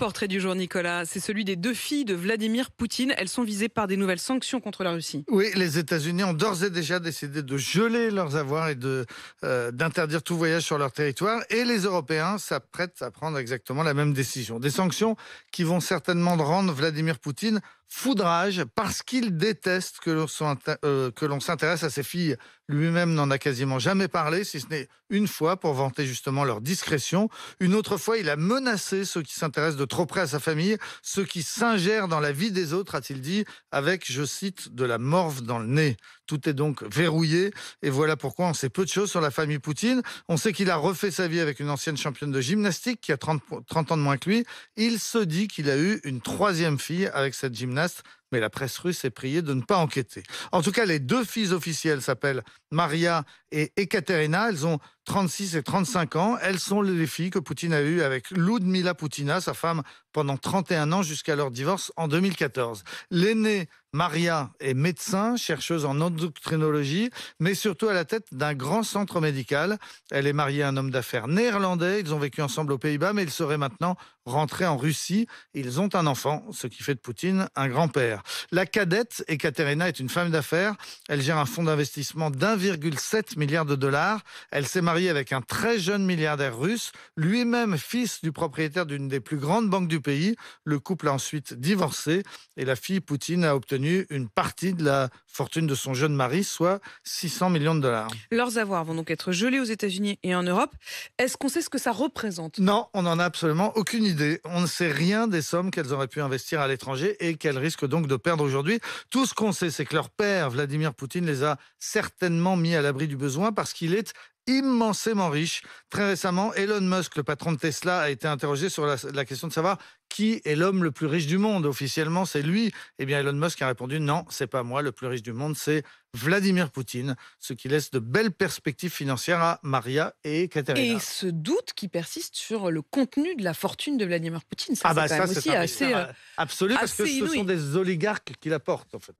portrait du jour, Nicolas, c'est celui des deux filles de Vladimir Poutine. Elles sont visées par des nouvelles sanctions contre la Russie. Oui, les États-Unis ont d'ores et déjà décidé de geler leurs avoirs et euh, d'interdire tout voyage sur leur territoire. Et les Européens s'apprêtent à prendre exactement la même décision. Des sanctions qui vont certainement rendre Vladimir Poutine foudrage parce qu'il déteste euh, que l'on s'intéresse à ses filles. Lui-même n'en a quasiment jamais parlé, si ce n'est une fois pour vanter justement leur discrétion. Une autre fois, il a menacé ceux qui s'intéressent de trop près à sa famille, ceux qui s'ingèrent dans la vie des autres, a-t-il dit, avec, je cite, de la morve dans le nez. Tout est donc verrouillé et voilà pourquoi on sait peu de choses sur la famille Poutine. On sait qu'il a refait sa vie avec une ancienne championne de gymnastique qui a 30, 30 ans de moins que lui. Il se dit qu'il a eu une troisième fille avec cette gymnaste mais la presse russe est priée de ne pas enquêter. En tout cas, les deux filles officielles s'appellent Maria et Ekaterina. Elles ont 36 et 35 ans. Elles sont les filles que Poutine a eues avec Ludmila Poutina, sa femme, pendant 31 ans jusqu'à leur divorce en 2014. L'aînée Maria est médecin, chercheuse en endocrinologie, mais surtout à la tête d'un grand centre médical. Elle est mariée à un homme d'affaires néerlandais. Ils ont vécu ensemble aux Pays-Bas, mais ils seraient maintenant rentrés en Russie. Ils ont un enfant, ce qui fait de Poutine un grand-père. La cadette, Ekaterina, est une femme d'affaires. Elle gère un fonds d'investissement d'1,7 milliard de dollars. Elle s'est mariée avec un très jeune milliardaire russe, lui-même fils du propriétaire d'une des plus grandes banques du pays. Le couple a ensuite divorcé et la fille Poutine a obtenu une partie de la fortune de son jeune mari, soit 600 millions de dollars. Leurs avoirs vont donc être gelés aux États-Unis et en Europe. Est-ce qu'on sait ce que ça représente Non, on n'en a absolument aucune idée. On ne sait rien des sommes qu'elles auraient pu investir à l'étranger et qu'elles risquent donc de perdre aujourd'hui. Tout ce qu'on sait, c'est que leur père, Vladimir Poutine, les a certainement mis à l'abri du besoin parce qu'il est immensément riche. Très récemment, Elon Musk, le patron de Tesla, a été interrogé sur la, question de savoir qui est l'homme le plus riche du monde. Officiellement, c'est lui. Eh bien, Elon Musk a répondu non, c'est pas moi. Le plus riche du monde, c'est Vladimir Poutine, ce qui laisse de belles perspectives financières à Maria et Katerina. Et ce doute qui persiste sur le contenu de la fortune de Vladimir Poutine, ça, ah bah c'est aussi assez, euh, ah, absolu parce que ce sont des oligarques qui la portent, en fait.